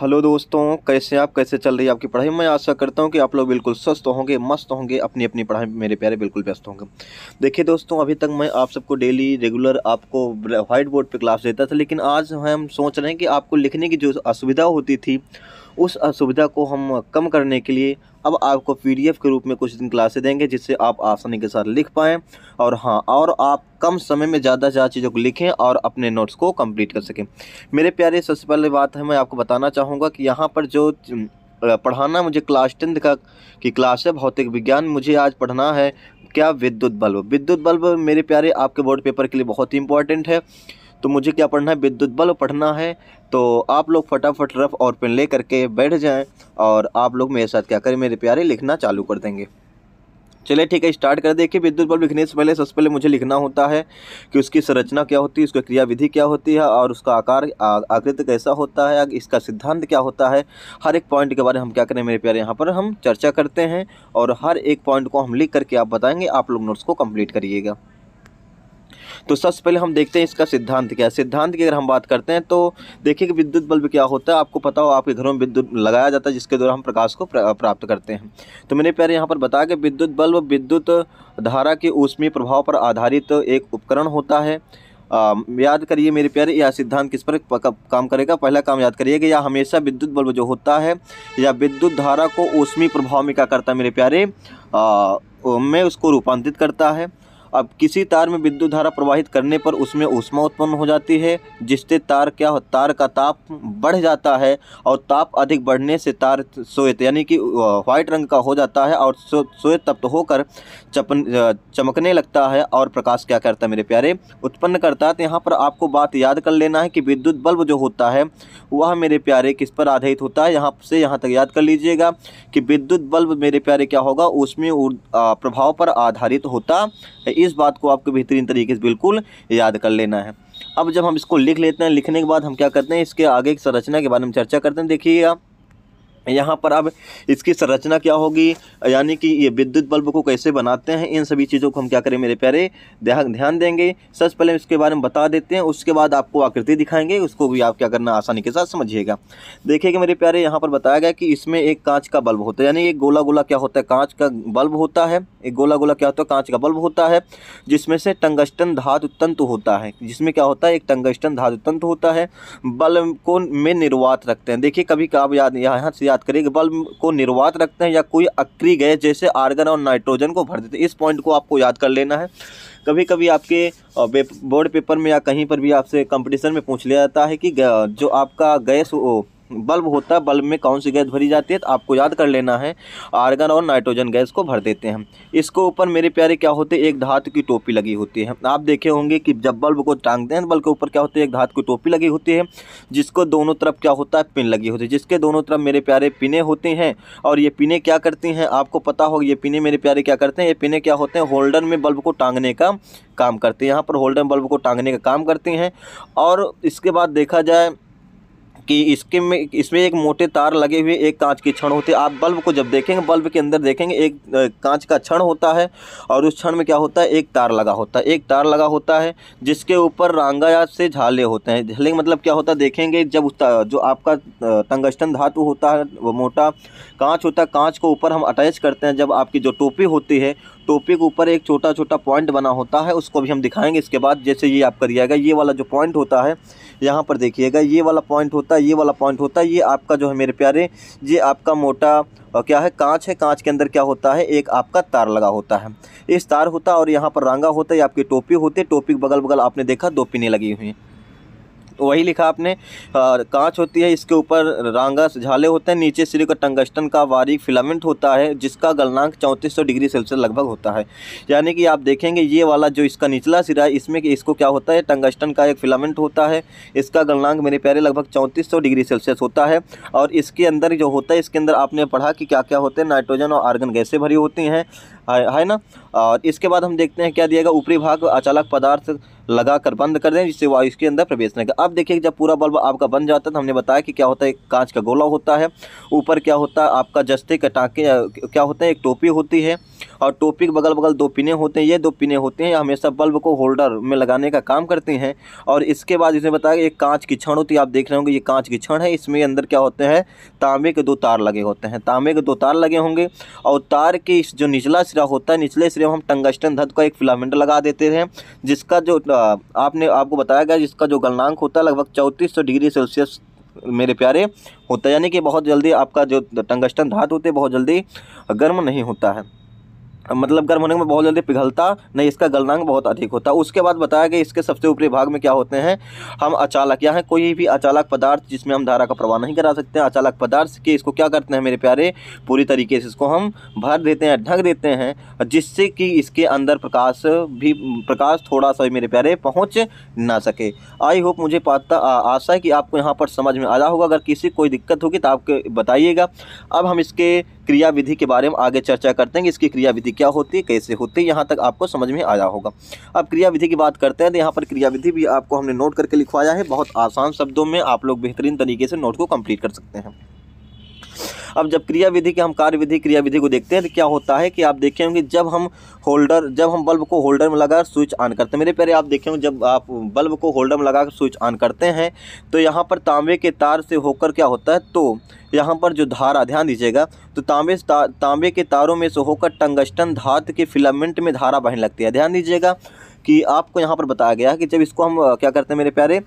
hello दोस्तों कैसे आप कैसे चल रही है आपकी पढ़ाई मैं आशा करता हूँ कि आप लोग बिल्कुल स्वस्थ होंगे मस्त होंगे अपनी अपनी पढ़ाई में मेरे प्यारे बिल्कुल व्यस्त होंगे देखिए दोस्तों अभी तक मैं आप सबको डेली रेगुलर आपको व्हाइट बोर्ड पे क्लास देता था लेकिन आज हम सोच रहे हैं कि आपको लिखने की जो असुविधा होती थी उस असुविधा को हम कम करने के लिए अब आपको पी के रूप में कुछ दिन क्लासें देंगे जिससे आप आसानी के साथ लिख पाएँ और हाँ और आप कम समय में ज़्यादा से ज़्यादा चीज़ों को लिखें और अपने नोट्स को कंप्लीट कर सकें मेरे प्यारे सबसे पहले बात है मैं आपको बताना चाहूँगा कि यहाँ पर जो पढ़ाना मुझे क्लास टेंथ का की क्लास है भौतिक विज्ञान मुझे आज पढ़ना है क्या विद्युत बल्ब विद्युत बल्ब मेरे प्यारे आपके बोर्ड पेपर के लिए बहुत ही इंपॉर्टेंट है तो मुझे क्या पढ़ना है विद्युत बल्ब पढ़ना है तो आप लोग फटाफट रफ और पेन ले करके बैठ जाएं और आप लोग मेरे साथ क्या करें मेरे प्यारे लिखना चालू कर देंगे चलिए ठीक है स्टार्ट कर देखिए विद्युत बल्ब लिखने से पहले सबसे पहले मुझे लिखना होता है कि उसकी संरचना क्या होती है उसका क्रियाविधि क्या होती है और उसका आकार आकृति कैसा होता है इसका सिद्धांत क्या होता है हर एक पॉइंट के बारे में हम क्या करें मेरे प्यारे यहाँ पर हम चर्चा करते हैं और हर एक पॉइंट को हम लिख करके आप बताएंगे आप लोग नोट्स को कम्प्लीट करिएगा तो सबसे पहले हम देखते हैं इसका सिद्धांत क्या है सिद्धांत की अगर हम बात करते हैं तो देखिए कि विद्युत बल्ब क्या होता है आपको पता हो आपके घरों में विद्युत लगाया जाता है जिसके द्वारा हम प्रकाश को प्राप्त करते हैं तो मैंने पहले यहाँ पर बताया कि विद्युत बल्ब विद्युत धारा के ऊष्मीय प्रभाव पर आधारित एक उपकरण होता है आ, याद करिए मेरे प्यारे यह सिद्धांत किस पर काम करेगा पहला काम याद करिएगा या हमेशा विद्युत बल्ब जो होता है या विद्युत धारा को ऊष्मीय प्रभाव में क्या करता है मेरे प्यारे आ, में उसको रूपांतरित करता है अब किसी तार में विद्युत धारा प्रवाहित करने पर उसमें ऊष्मा उत्पन्न हो जाती है जिससे तार क्या हो तार का ताप बढ़ जाता है और ताप अधिक बढ़ने से तार श्वेत यानी कि व्हाइट रंग का हो जाता है और श्वेत तप्त होकर चपन चमकने लगता है और प्रकाश क्या करता है मेरे प्यारे उत्पन्न करता है तो यहाँ पर आपको बात याद कर लेना है कि विद्युत बल्ब जो होता है वह मेरे प्यारे किस पर आधारित होता है यहाँ से यहाँ तक याद कर लीजिएगा कि विद्युत बल्ब मेरे प्यारे क्या होगा उसमें प्रभाव पर आधारित होता है इस बात को आपको बेहतरीन तरीके से बिल्कुल याद कर लेना है अब जब हम इसको लिख लेते हैं लिखने के बाद हम क्या करते हैं इसके आगे की संरचना के बारे में चर्चा करते हैं देखिए आप यहाँ पर अब इसकी संरचना क्या होगी यानी कि ये विद्युत बल्ब को कैसे बनाते हैं इन सभी चीज़ों को हम क्या करें मेरे प्यारे ध्यान देंगे सबसे पहले इसके बारे में बता देते हैं उसके बाद आपको आकृति दिखाएंगे उसको भी आप क्या करना आसानी के साथ समझिएगा देखिएगा मेरे प्यारे यहाँ पर बताया गया कि इसमें एक कांच का बल्ब होता है यानी एक गोला गोला क्या होता है कांच का बल्ब होता है एक गोला गोला क्या होता है कांच का बल्ब होता है जिसमें से टंगस्टन धातु तंतु होता है जिसमें क्या होता है एक टंगस्टन धातु तंतु होता है बल्ब को में निर्वात रखते हैं देखिए कभी कब याद यहाँ से याद करिए कि बल्ब को निर्वात रखते हैं या कोई अक्री गैस जैसे आर्गन और नाइट्रोजन को भर देते हैं इस पॉइंट को आपको याद कर लेना है कभी कभी आपके बोर्ड पेपर में या कहीं पर भी आपसे कंपटीशन में पूछ लिया जाता है कि जो आपका गैस बल्ब होता है बल्ब में कौन सी गैस भरी जाती है तो आपको याद कर लेना है आर्गन और नाइट्रोजन गैस को भर देते हैं इसको ऊपर मेरे प्यारे क्या होते हैं एक धातु की टोपी लगी होती है आप देखे होंगे कि जब बल्ब को टांगते हैं तो बल्ब के ऊपर क्या होते है एक धातु की टोपी लगी होती है जिसको दोनों तरफ क्या होता है पिन लगी होती है जिसके दोनों तरफ मेरे प्यारे पिने होते हैं और ये पिने क्या करती हैं आपको पता होगा ये पिने मेरे प्यारे क्या करते हैं ये पिने क्या होते हैं होल्डर में बल्ब को टांगने का काम करते हैं यहाँ पर होल्डर बल्ब को टांगने का काम करते हैं और इसके बाद देखा जाए कि इसके में इसमें एक मोटे तार लगे हुए एक कांच के क्षण होते आप बल्ब को जब देखेंगे बल्ब के अंदर देखेंगे एक कांच का क्षण होता है और उस क्षण में क्या होता है एक तार लगा होता है एक तार लगा होता है जिसके ऊपर रांगा या से झाले होते हैं झाले मतलब क्या होता है देखेंगे जब उस जो आपका तंगस्टन धातु होता है वो मोटा कांच होता है कांच को ऊपर हम अटैच करते हैं जब आपकी जो टोपी होती है टोपी के ऊपर एक छोटा छोटा पॉइंट बना होता है उसको भी हम दिखाएंगे इसके बाद जैसे ये आपका दिया गया ये वाला जो पॉइंट होता है यहाँ पर देखिएगा ये वाला पॉइंट होता है ये वाला पॉइंट होता है ये आपका जो है मेरे प्यारे ये आपका मोटा और क्या है कांच है कांच के अंदर क्या होता है एक आपका तार लगा होता है इस तार होता है और यहाँ पर रंगा होता है आपकी टोपी होती है टोपी के बगल बगल आपने देखा दो पिने लगी हुई वही लिखा आपने कांच होती है इसके ऊपर रांगा झाले होते हैं नीचे सिरे का टंगस्टन का बारीक फिलामेंट होता है जिसका गलनांक चौंतीस डिग्री सेल्सियस लगभग होता है यानी कि आप देखेंगे ये वाला जो इसका निचला सिरा है इसमें इसको क्या होता है टंगस्टन का एक फिलामेंट होता है इसका गलनांक मेरे प्यारे लगभग चौंतीस डिग्री सेल्सियस होता है और इसके अंदर जो होता है इसके अंदर आपने पढ़ा कि क्या क्या होते हैं नाइट्रोजन और आर्गन गैसें भरी होती हैं है, है ना और इसके बाद हम देखते हैं क्या दिएगा ऊपरी भाग अचालक पदार्थ लगा कर बंद कर दें जिससे वायु इसके अंदर प्रवेश नहीं कर अब देखिए जब पूरा बल्ब आपका बन जाता है तो हमने बताया कि क्या होता है एक कांच का गोला होता है ऊपर क्या होता है आपका जस्ते का टाँके क्या होते हैं एक टोपी होती है और टोपी के बगल बगल दो पिने होते हैं ये दो पिने होते हैं हमेशा बल्ब को होल्डर में लगाने का काम करते हैं और इसके बाद इसमें बताया एक कांच की क्षण होती है आप देख रहे होंगे ये कांच की क्षण है इसमें अंदर क्या होते हैं तांबे के दो तार लगे होते हैं तांबे के दो तार लगे होंगे और तार के जो निचला सिरा होता है निचले सिरे में हम टंगस्टन धत का एक फिलामेंट लगा देते हैं जिसका जो आपने आपको बताया गया जिसका जो गलनांक होता है लगभग चौंतीस डिग्री सेल्सियस मेरे प्यारे होता है यानी कि बहुत जल्दी आपका जो टंगस्टन धातु होते बहुत जल्दी गर्म नहीं होता है मतलब गर्म होने में बहुत जल्दी पिघलता नहीं इसका गलनांक बहुत अधिक होता उसके बाद बताया कि इसके सबसे ऊपरी भाग में क्या होते हैं हम अचालक या है कोई भी अचालक पदार्थ जिसमें हम धारा का प्रवाह नहीं करा सकते हैं अचालक पदार्थ के इसको क्या करते हैं मेरे प्यारे पूरी तरीके से इसको हम भर देते हैं ढक देते हैं जिससे कि इसके अंदर प्रकाश भी प्रकाश थोड़ा सा मेरे प्यारे पहुँच ना सके आई होप मुझे पाता आशा है कि आपको यहाँ पर समझ में आया होगा अगर किसी कोई दिक्कत होगी तो आप बताइएगा अब हम इसके क्रियाविधि के बारे में आगे चर्चा करते हैं कि इसकी क्रियाविधि क्या होती है कैसे होती है यहाँ तक आपको समझ में आया होगा अब क्रियाविधि की बात करते हैं तो यहाँ पर क्रियाविधि भी आपको हमने नोट करके लिखवाया है बहुत आसान शब्दों में आप लोग बेहतरीन तरीके से नोट को कम्प्लीट कर सकते हैं अब जब क्रिया विधि के हम कार्य विधि क्रिया विधि को देखते हैं तो क्या होता है कि आप देखे होंगे जब हम होल्डर जब हम बल्ब को होल्डर में लगा स्विच ऑन करते हैं मेरे प्यारे आप देखे होंगे जब आप बल्ब को होल्डर में लगा स्विच ऑन करते हैं तो यहाँ पर तांबे के तार से होकर क्या होता है तो यहाँ पर जो धारा ध्यान दीजिएगा तो तांबे तांबे के तारों में से होकर टंगस्टन धात के फिलामेंट में धारा बहने लगती है ध्यान दीजिएगा कि आपको यहाँ पर बताया गया है कि जब इसको हम क्या करते हैं मेरे प्यारे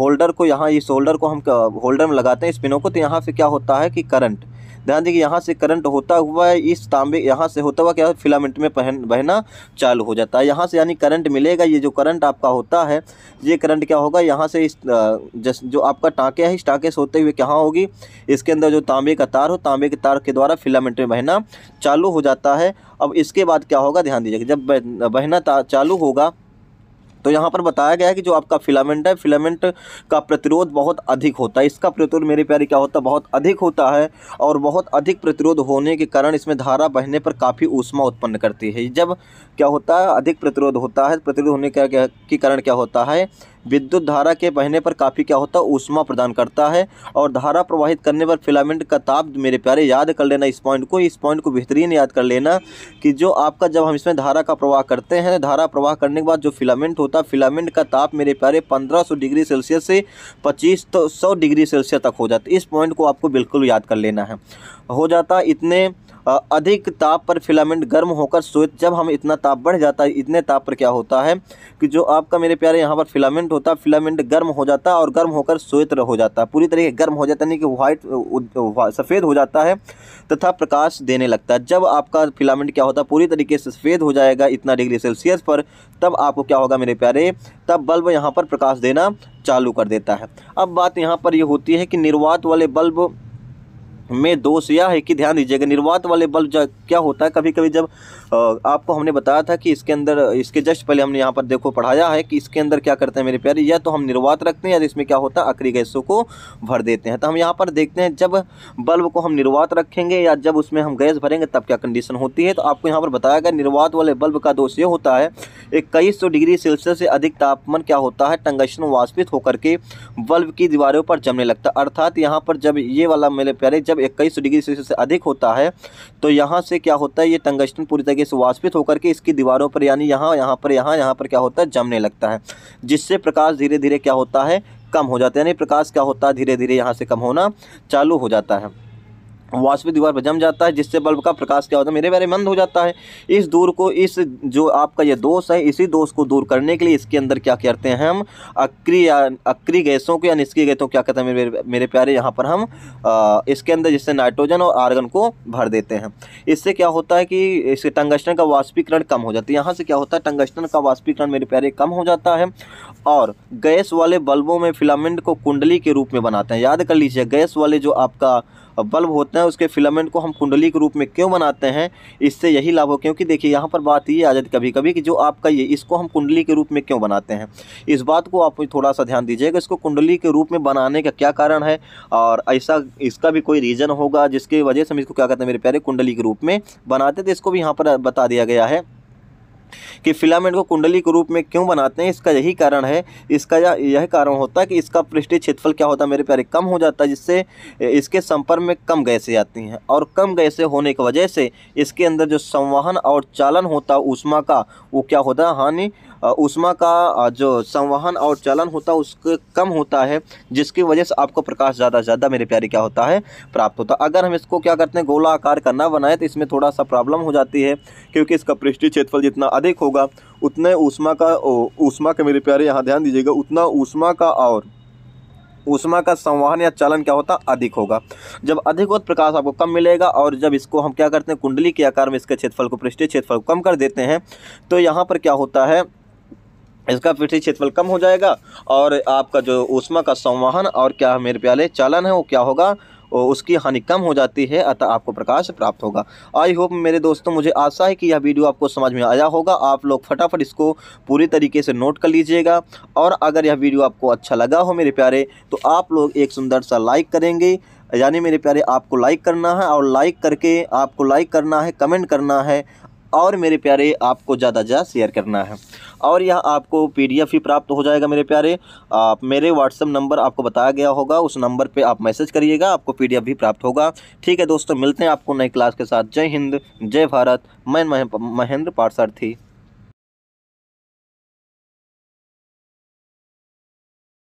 होल्डर को यहाँ इस होल्डर को हम होल्डर में लगाते हैं स्पिनों को तो यहाँ से क्या होता है कि करंट ध्यान देखिए यहाँ से करंट होता हुआ इस तांबे यहाँ से होता हुआ क्या फिलामेंट में पहन बहना चालू हो जाता है यहाँ से यानी करंट मिलेगा ये जो करंट आपका होता है ये करंट क्या होगा यहाँ से इस जस जो आपका टाँके है इस टाँके से होते हुए कहाँ होगी इसके अंदर जो तांबे का तार हो तांबे के तार के द्वारा फिलामेंट में बहना चालू हो जाता है अब इसके बाद क्या होगा ध्यान दीजिएगा जब बहना चालू होगा तो यहाँ पर बताया गया है कि जो आपका फिलामेंट है फिलामेंट का प्रतिरोध बहुत अधिक होता है इसका प्रतिरोध मेरे प्यारे क्या होता है बहुत अधिक होता है और बहुत अधिक प्रतिरोध होने के कारण इसमें धारा बहने पर काफ़ी ऊष्मा उत्पन्न करती है जब क्या होता है अधिक प्रतिरोध होता है प्रतिरोध होने के कारण क्या होता है विद्युत धारा के बहने पर काफ़ी क्या होता है ऊष्मा प्रदान करता है और धारा प्रवाहित करने पर फिलामेंट का ताप मेरे प्यारे याद कर लेना इस पॉइंट को इस पॉइंट को बेहतरीन याद कर लेना कि जो आपका जब हम इसमें धारा का प्रवाह करते हैं धारा प्रवाह करने के बाद जो फिलामेंट होता है फिलामेंट का ताप मेरे प्यारे पंद्रह डिग्री सेल्सियस से पच्चीस तो सौ डिग्री सेल्सियस तक हो जाता है इस पॉइंट को आपको बिल्कुल याद कर लेना है हो जाता इतने अधिक ताप पर फिलामेंट गर्म होकर स्वेत जब हम इतना ताप बढ़ जाता है इतने ताप पर क्या होता है कि जो आपका मेरे प्यारे यहाँ पर फिलामेंट होता है फिलामेंट गर्म हो जाता है और गर्म होकर श्वेत हो जाता है पूरी तरीके गर्म हो जाता है यानी कि व्हाइट सफ़ेद हो जाता है तथा प्रकाश देने लगता है जब आपका फिलामेंट क्या होता है पूरी तरीके से सफ़ेद हो जाएगा इतना डिग्री सेल्सियस पर तब आपको क्या होगा मेरे प्यारे तब बल्ब यहाँ पर प्रकाश देना चालू कर देता है अब बात यहाँ पर यह होती है कि निर्वात वाले बल्ब में दोष यह है कि ध्यान दीजिएगा निर्वात वाले बल्ब क्या होता है कभी कभी जब आपको हमने बताया था कि इसके अंदर इसके जस्ट पहले हमने यहाँ पर देखो पढ़ाया है कि इसके अंदर क्या करते हैं मेरे प्यारे या तो हम निर्वात रखते हैं या इसमें क्या होता है अक्री गैसों को भर देते हैं तो हम यहाँ पर देखते हैं जब बल्ब को हम निर्वात रखेंगे या जब उसमें हम गैस भरेंगे तब क्या कंडीशन होती है तो आपको यहाँ पर बताया गया निर्वात वाले बल्ब का दोष ये होता है इक्कीस डिग्री सेल्सियस से अधिक तापमान क्या होता है टंगशन वाष्पित होकर के बल्ब की दीवारों पर जमने लगता है अर्थात यहाँ पर जब ये वाला मेरे प्यारे जब जब इक्कीस डिग्री सेल्सियस से अधिक होता है तो यहाँ से क्या होता है ये टंगस्टन पूरी तरीके से वाष्पित होकर के इसकी दीवारों पर यानी यहाँ यहाँ पर यहाँ यहाँ पर क्या होता है जमने लगता है जिससे प्रकाश धीरे धीरे क्या होता है कम हो जाता है यानी प्रकाश क्या होता है धीरे धीरे यहाँ से कम होना चालू हो जाता है वाष्पी दीवार पर जम जाता है जिससे बल्ब का प्रकाश क्या होता है मेरे बारे मंद हो जाता है इस दूर को इस जो आपका ये दोष है इसी दोष को दूर करने के लिए इसके अंदर क्या करते हैं हम अक्री या अक्री गैसों को या निष्क्रिय गैसों को क्या कहते हैं मेरे मेरे प्यारे यहाँ पर हम आ, इसके अंदर जिससे नाइट्रोजन और आर्गन को भर देते हैं इससे क्या होता है कि इससे टंगस्टन का वाष्पीकरण कम हो जाता है यहाँ से क्या होता है टंगस्टन का वाष्पीकरण मेरे प्यारे कम हो जाता है और गैस वाले बल्बों में फिलामेंट को कुंडली के रूप में बनाते हैं याद कर लीजिए गैस वाले जो आपका बल्ब होते हैं उसके फिलामेंट को हम कुंडली के रूप में क्यों बनाते हैं इससे यही लाभ हो क्योंकि देखिए यहाँ पर बात ये आ जाती कभी कभी कि जो आपका ये इसको हम कुंडली के रूप में क्यों बनाते हैं इस बात को आप थोड़ा सा ध्यान दीजिएगा इसको कुंडली के रूप में बनाने का क्या कारण है और ऐसा इसका भी कोई रीज़न होगा जिसकी वजह से हम इसको क्या कहते हैं मेरे प्यारे कुंडली के रूप में बनाते थे तो इसको भी यहाँ पर बता दिया गया है कि फिलामेंट को कुंडली के रूप में क्यों बनाते हैं इसका यही कारण है इसका यह कारण होता है कि इसका पृष्ठीय क्षेत्रफल क्या होता है मेरे प्यारे कम हो जाता है जिससे इसके संपर्क में कम गैसें आती हैं और कम गैसें होने की वजह से इसके अंदर जो संवहन और चालन होता है ऊष्मा का वो क्या होता है हानि ऊष्मा का जो संवहन और चलन होता है उसके कम होता है जिसकी वजह से आपको प्रकाश ज़्यादा से ज़्यादा मेरे प्यारे क्या होता है प्राप्त होता है अगर हम इसको क्या करते हैं गोला आकार करना बनाए तो इसमें थोड़ा सा प्रॉब्लम हो जाती है क्योंकि इसका पृष्ठी क्षेत्रफल जितना अधिक होगा उतने ऊष्मा का ऊष्मा के मेरे प्यारे यहाँ ध्यान दीजिएगा उतना ऊष्मा का और ऊष्मा का संवहन या चलन क्या होता अधिक होगा जब अधिक होता प्रकाश आपको कम मिलेगा और जब इसको हम क्या करते हैं कुंडली के आकार में इसके क्षेत्रफल को पृष्ठीय क्षेत्रफल को कम कर देते हैं तो यहाँ पर क्या होता है इसका पृथ्वी क्षेत्रफल कम हो जाएगा और आपका जो ऊष्मा का संवहन और क्या मेरे प्याले चालन है वो क्या होगा उसकी हानि कम हो जाती है अतः आपको प्रकाश प्राप्त होगा आई होप मेरे दोस्तों मुझे आशा है कि यह वीडियो आपको समझ में आया होगा आप लोग फटाफट इसको पूरी तरीके से नोट कर लीजिएगा और अगर यह वीडियो आपको अच्छा लगा हो मेरे प्यारे तो आप लोग एक सुंदर सा लाइक करेंगे यानी मेरे प्यारे आपको लाइक करना है और लाइक करके आपको लाइक करना है कमेंट करना है और मेरे प्यारे आपको ज़्यादा ज़्यादा शेयर करना है और यह आपको पीडीएफ भी प्राप्त हो जाएगा मेरे प्यारे आप मेरे व्हाट्सअप नंबर आपको बताया गया होगा उस नंबर पे आप मैसेज करिएगा आपको पीडीएफ भी प्राप्त होगा ठीक है दोस्तों मिलते हैं आपको नई क्लास के साथ जय हिंद जय भारत मैं महेंद्र पाठसारथी